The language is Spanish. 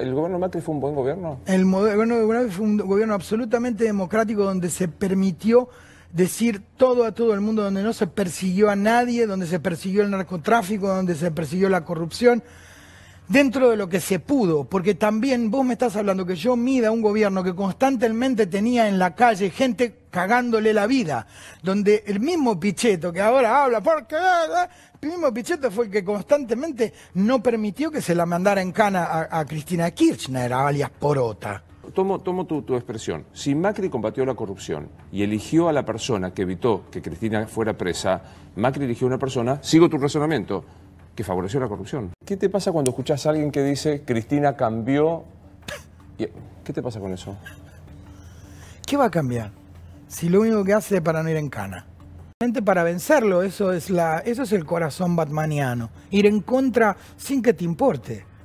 ¿El gobierno Macri fue un buen gobierno? El gobierno de fue un gobierno absolutamente democrático donde se permitió decir todo a todo el mundo, donde no se persiguió a nadie, donde se persiguió el narcotráfico, donde se persiguió la corrupción, dentro de lo que se pudo, porque también vos me estás hablando que yo mida un gobierno que constantemente tenía en la calle gente cagándole la vida, donde el mismo Pichetto que ahora habla, porque eh, eh, el mismo Pichetto fue el que constantemente no permitió que se la mandara en cana a, Cristina Kirchner, alias Porota. Tomo, tomo tu, tu, expresión. Si Macri combatió la corrupción y eligió a la persona que evitó que Cristina fuera presa, Macri eligió a una persona, sigo tu razonamiento, que favoreció la corrupción. ¿Qué te pasa cuando escuchás a alguien que dice Cristina cambió? ¿Qué te pasa con eso? ¿Qué va a cambiar? si lo único que hace es para no ir en cana? Para vencerlo, eso es, la, eso es el corazón batmaniano, ir en contra sin que te importe.